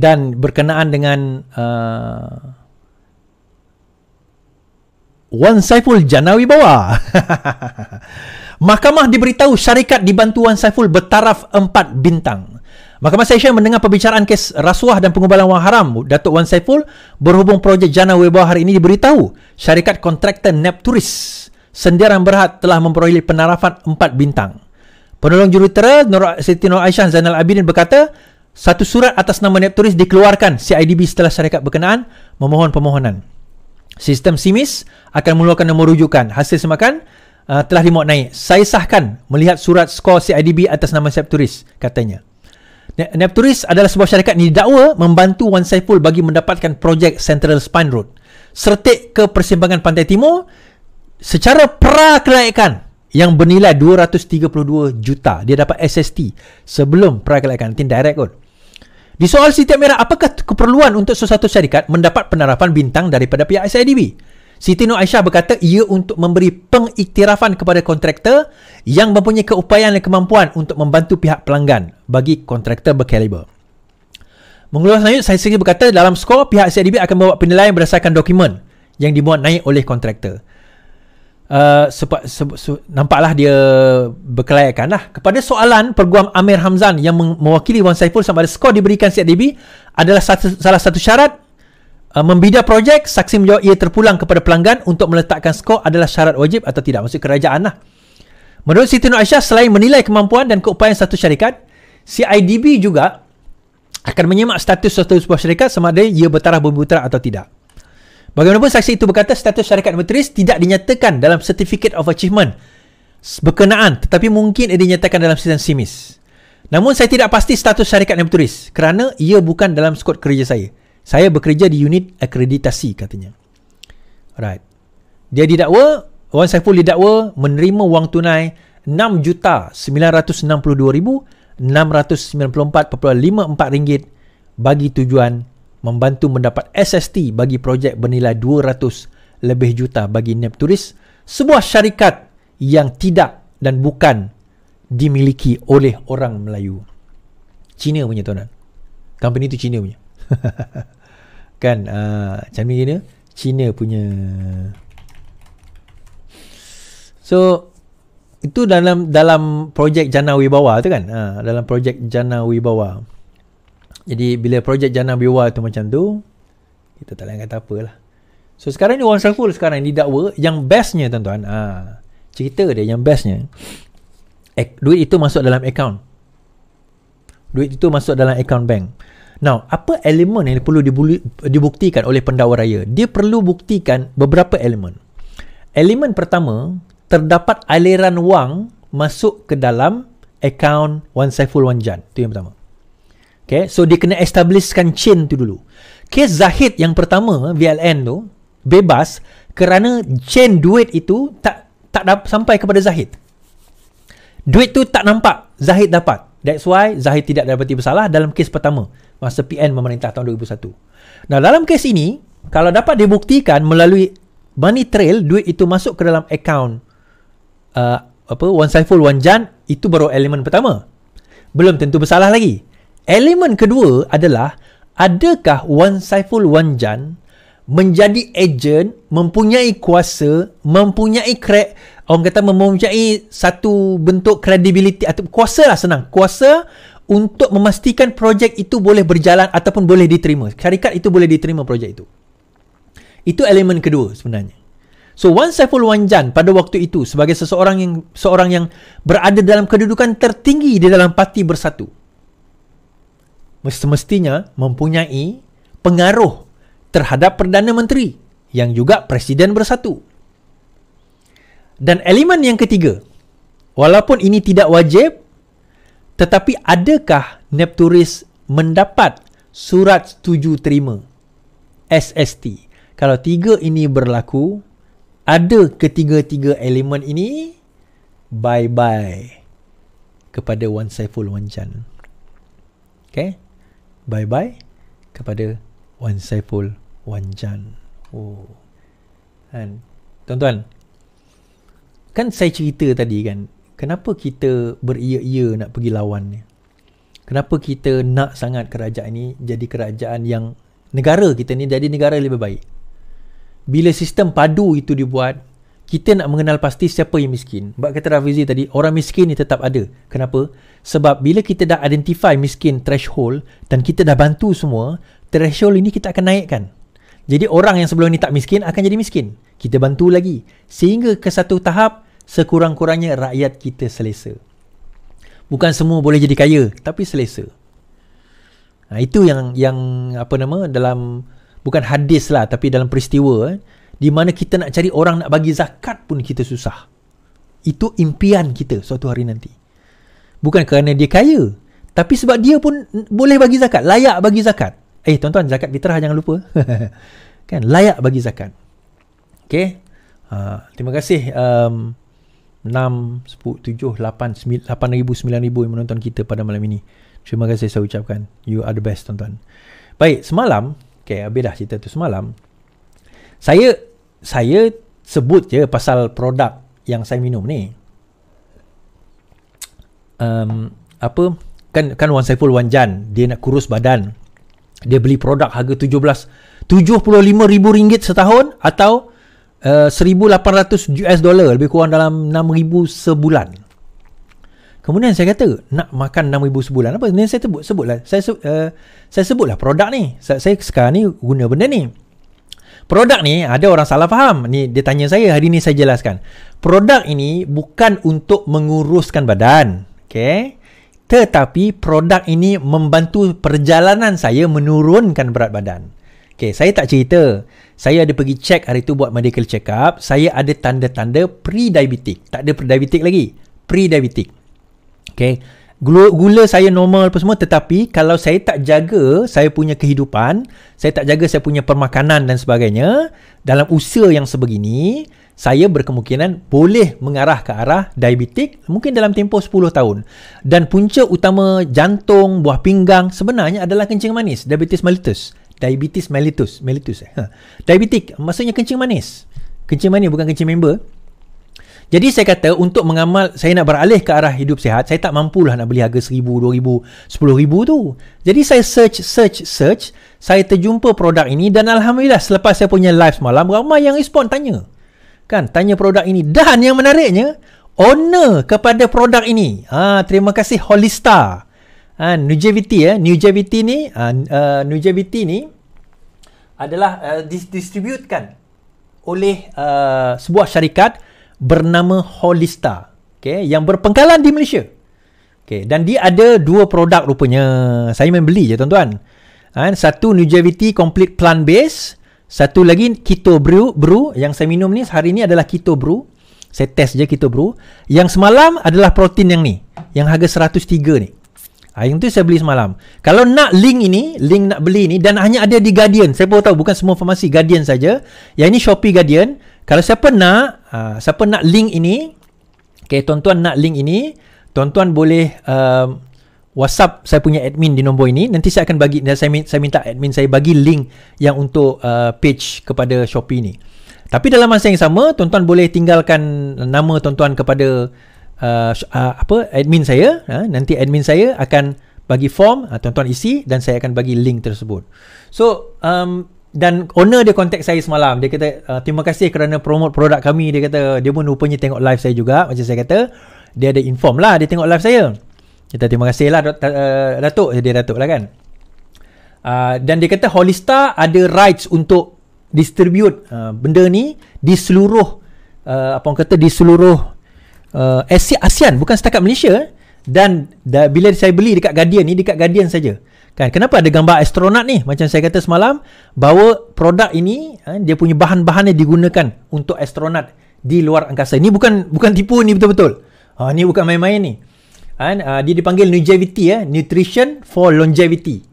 dan berkenaan dengan uh, Wan Saiful Janawi Bawa. Mahkamah diberitahu syarikat dibantu Wan Saiful bertaraf empat bintang. Mahkamah Malaysia mendengar perbicaraan kes rasuah dan pengubalan wang haram Datuk Wan Saiful berhubung projek Jana Weba hari ini diberitahu syarikat kontraktor Nepturis Sendirian Berhad telah memperoleh penarafan empat bintang. Penolong jurutera Nur Siti Nur Aisyah Zainal Abidin berkata satu surat atas nama Nepturis dikeluarkan CIDB setelah syarikat berkenaan memohon permohonan. Sistem SIMIS akan mengeluarkan nombor rujukan. Hasil semakan uh, telah dimuat naik. Saya sahkan melihat surat skor CIDB atas nama Nepturis katanya. Nepturis adalah sebuah syarikat yang didakwa membantu Wan Saiful bagi mendapatkan projek Central Spine Road. Sertik ke persimpangan pantai timur secara prakelayakan yang bernilai 232 juta dia dapat SST sebelum prakelayakan tindak direct kot di soal Siti Amira, apakah keperluan untuk sesuatu syarikat mendapat penarafan bintang daripada pihak SIDB? Siti Nur Aisyah berkata ia untuk memberi pengiktirafan kepada kontraktor yang mempunyai keupayaan dan kemampuan untuk membantu pihak pelanggan bagi kontraktor berkaliber. Mengulas lanjut, saya sendiri berkata dalam skor pihak SIDB akan membuat penilaian berdasarkan dokumen yang dibuat naik oleh kontraktor. Eh, sepat, se, se, nampaklah dia berkelayakan lah. Kepada soalan peguam Amir Hamzan yang mewakili Wan Saiful sama ada skor diberikan CIDB adalah satu, salah satu syarat uh, eh, membida projek, saksi menjawab ia terpulang kepada pelanggan untuk meletakkan skor adalah syarat wajib atau tidak. Maksud kerajaan lah. Menurut Siti Nur Aisyah, selain menilai kemampuan dan keupayaan satu syarikat, CIDB juga akan menyemak status satu sebuah syarikat sama ada ia bertaraf bumi putera atau tidak. Bagaimanapun saksi itu berkata status syarikat menteri tidak dinyatakan dalam Certificate of Achievement berkenaan tetapi mungkin ia dinyatakan dalam sistem SIMIS. Namun saya tidak pasti status syarikat Nemturis kerana ia bukan dalam skop kerja saya. Saya bekerja di unit akreditasi katanya. Right. Dia didakwa, Wan Saiful didakwa menerima wang tunai RM6,962,694.54 bagi tujuan membantu mendapat SST bagi projek bernilai 200 lebih juta bagi Nepturis, sebuah syarikat yang tidak dan bukan dimiliki oleh orang Melayu. Cina punya tuan-tuan. Company tu Cina punya. kan, uh, macam ni gini, Cina punya. So, itu dalam dalam projek Jana Wibawa tu kan? Uh, dalam projek Jana Wibawa. Jadi bila projek Jana Biwa tu macam tu, kita tak layan kata apalah. So sekarang ni Wang Saiful sekarang ni dakwa yang bestnya tuan-tuan. Ha, cerita dia yang bestnya. Ek, duit itu masuk dalam account. Duit itu masuk dalam account bank. Now, apa elemen yang perlu dibuktikan oleh pendakwa raya? Dia perlu buktikan beberapa elemen. Elemen pertama, terdapat aliran wang masuk ke dalam akaun Wan Saiful Wan Jan. Itu yang pertama. Okay, so dia kena establishkan chain tu dulu. Kes Zahid yang pertama eh, VLN tu bebas kerana chain duit itu tak tak dapat sampai kepada Zahid. Duit tu tak nampak Zahid dapat. That's why Zahid tidak dapat dapati salah dalam kes pertama masa PN memerintah tahun 2001. Nah, dalam kes ini kalau dapat dibuktikan melalui money trail duit itu masuk ke dalam account uh, apa Wan Saiful Wan Jan itu baru elemen pertama. Belum tentu bersalah lagi. Elemen kedua adalah adakah Wan Saiful Wan Jan menjadi ejen mempunyai kuasa mempunyai kre orang kata mempunyai satu bentuk kredibiliti atau kuasa lah senang kuasa untuk memastikan projek itu boleh berjalan ataupun boleh diterima syarikat itu boleh diterima projek itu itu elemen kedua sebenarnya so Wan Saiful Wan Jan pada waktu itu sebagai seseorang yang seorang yang berada dalam kedudukan tertinggi di dalam parti bersatu semestinya mempunyai pengaruh terhadap Perdana Menteri yang juga Presiden Bersatu. Dan elemen yang ketiga, walaupun ini tidak wajib, tetapi adakah Nepturis mendapat surat setuju terima SST? Kalau tiga ini berlaku, ada ketiga-tiga elemen ini, bye-bye kepada Wan Saiful Wan Chan. Okay? bye-bye kepada Wan Saiful Wan Jan. Oh. Kan? Tuan-tuan, kan saya cerita tadi kan, kenapa kita beria-ia nak pergi lawan ni? Kenapa kita nak sangat kerajaan ni jadi kerajaan yang negara kita ni jadi negara lebih baik? Bila sistem padu itu dibuat, kita nak mengenal pasti siapa yang miskin. Sebab kata Rafizi tadi, orang miskin ni tetap ada. Kenapa? Sebab bila kita dah identify miskin threshold dan kita dah bantu semua, threshold ini kita akan naikkan. Jadi orang yang sebelum ni tak miskin akan jadi miskin. Kita bantu lagi. Sehingga ke satu tahap, sekurang-kurangnya rakyat kita selesa. Bukan semua boleh jadi kaya, tapi selesa. Nah, ha, itu yang yang apa nama dalam bukan hadis lah tapi dalam peristiwa eh, di mana kita nak cari orang nak bagi zakat pun kita susah. Itu impian kita suatu hari nanti. Bukan kerana dia kaya, tapi sebab dia pun boleh bagi zakat, layak bagi zakat. Eh, tuan-tuan, zakat fitrah jangan lupa. kan, layak bagi zakat. Okay. Uh, ha, terima kasih um, 6, 10, 7, 8, 8,000, 9,000 yang menonton kita pada malam ini. Terima kasih saya ucapkan. You are the best, tuan-tuan. Baik, semalam, okay, habis dah cerita tu semalam, saya saya sebut je pasal produk yang saya minum ni. Um, apa kan kan Wan Saiful Wan Jan dia nak kurus badan. Dia beli produk harga 17 ribu ringgit setahun atau uh, 1800 US dollar lebih kurang dalam 6000 sebulan. Kemudian saya kata nak makan 6000 sebulan apa? Ni saya sebut sebutlah. Saya uh, saya sebutlah produk ni. Saya, saya sekarang ni guna benda ni. Produk ni ada orang salah faham. Ni dia tanya saya hari ni saya jelaskan. Produk ini bukan untuk menguruskan badan. Okay? Tetapi produk ini membantu perjalanan saya menurunkan berat badan. Okay, saya tak cerita. Saya ada pergi check hari tu buat medical check up. Saya ada tanda-tanda pre-diabetic. Tak ada pre-diabetic lagi. Pre-diabetic. Okay gula, saya normal apa semua tetapi kalau saya tak jaga saya punya kehidupan saya tak jaga saya punya permakanan dan sebagainya dalam usia yang sebegini saya berkemungkinan boleh mengarah ke arah diabetik mungkin dalam tempoh 10 tahun dan punca utama jantung buah pinggang sebenarnya adalah kencing manis diabetes mellitus diabetes mellitus mellitus eh? Ha. diabetik maksudnya kencing manis kencing manis bukan kencing member jadi saya kata untuk mengamal saya nak beralih ke arah hidup sihat, saya tak mampu lah nak beli harga seribu dua ribu sepuluh ribu tu. Jadi saya search search search, saya terjumpa produk ini dan alhamdulillah selepas saya punya live semalam ramai yang respon tanya. Kan tanya produk ini dan yang menariknya owner kepada produk ini. Ah ha, terima kasih Holista. Ha, Nujevity ya, eh. Nujevity ni, ha, uh, ha, Nujevity ni adalah uh, eh, distributekan oleh uh, sebuah syarikat bernama Holista. Okay, yang berpengkalan di Malaysia. Okay, dan dia ada dua produk rupanya. Saya main beli je tuan-tuan. Ha, satu Nujavity Complete Plant Base. Satu lagi Keto Brew. Brew yang saya minum ni hari ni adalah Keto Brew. Saya test je Keto Brew. Yang semalam adalah protein yang ni. Yang harga 103 ni. Ha, yang tu saya beli semalam. Kalau nak link ini, link nak beli ni dan hanya ada di Guardian. Saya pun tahu bukan semua farmasi Guardian saja. Yang ini Shopee Guardian. Kalau siapa nak Ah, siapa nak link ini okay, tuan-tuan nak link ini tuan-tuan boleh uh, whatsapp saya punya admin di nombor ini nanti saya akan bagi saya minta admin saya bagi link yang untuk uh, page kepada Shopee ini tapi dalam masa yang sama tuan-tuan boleh tinggalkan nama tuan-tuan kepada uh, uh, apa admin saya uh, nanti admin saya akan bagi form uh, tuan-tuan isi dan saya akan bagi link tersebut so um, dan owner dia contact saya semalam dia kata ah, terima kasih kerana promote produk kami dia kata dia pun rupanya tengok live saya juga macam saya kata dia ada inform lah dia tengok live saya kita terima kasih lah ah, Datuk dia Datuk lah kan uh, dan dia kata Holista ada rights untuk distribute uh, benda ni di seluruh uh, apa orang kata di seluruh uh, ASEAN bukan setakat Malaysia eh. dan da, bila saya beli dekat Guardian ni dekat Guardian saja Kan? Kenapa ada gambar astronot ni? Macam saya kata semalam, bawa produk ini, eh, dia punya bahan-bahannya digunakan untuk astronot di luar angkasa. Ini bukan bukan tipu ni betul-betul. Ha, ni bukan main-main ni. And, uh, ha, dia dipanggil longevity, eh, nutrition for longevity.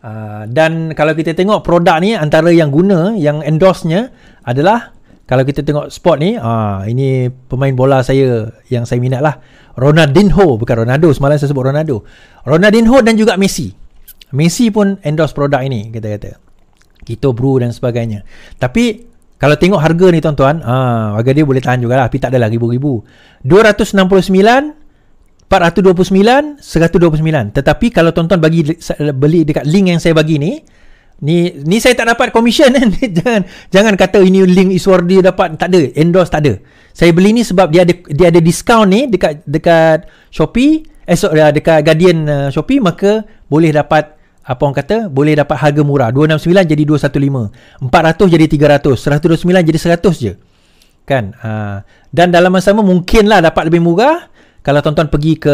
Uh, dan kalau kita tengok produk ni, antara yang guna, yang endorse-nya adalah, kalau kita tengok sport ni, uh, ini pemain bola saya yang saya minat lah. Ronaldinho, bukan Ronaldo. Semalam saya sebut Ronaldo. Ronaldinho dan juga Messi. Messi pun endorse produk ini kita kata. Kita brew dan sebagainya. Tapi kalau tengok harga ni tuan-tuan, ha, harga dia boleh tahan jugalah. Tapi tak adalah ribu-ribu. 269, 429, 129. Tetapi kalau tuan-tuan bagi, beli dekat link yang saya bagi ni, ni ni saya tak dapat komisen eh? jangan jangan kata ini link iswar dapat tak ada endorse tak ada saya beli ni sebab dia ada dia ada diskaun ni dekat dekat Shopee esok eh, ya, dekat Guardian uh, Shopee maka boleh dapat apa orang kata boleh dapat harga murah 269 jadi 215 400 jadi 300 129 jadi 100 je kan uh, dan dalam masa sama mungkinlah dapat lebih murah kalau tuan-tuan pergi ke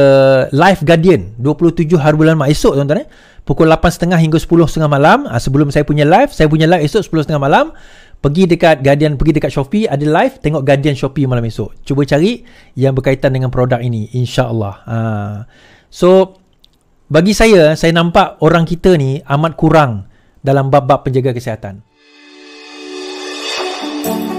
Live Guardian 27 hari bulan Mac esok tuan-tuan eh pukul 8.30 hingga 10.30 malam uh, sebelum saya punya live saya punya live esok 10.30 malam pergi dekat Guardian pergi dekat Shopee ada live tengok Guardian Shopee malam esok cuba cari yang berkaitan dengan produk ini insyaAllah uh, so bagi saya, saya nampak orang kita ni amat kurang dalam bab-bab penjaga kesihatan. Thank you.